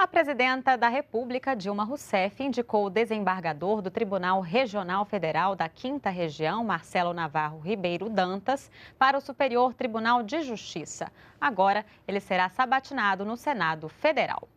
A presidenta da República, Dilma Rousseff, indicou o desembargador do Tribunal Regional Federal da 5 Região, Marcelo Navarro Ribeiro Dantas, para o Superior Tribunal de Justiça. Agora, ele será sabatinado no Senado Federal.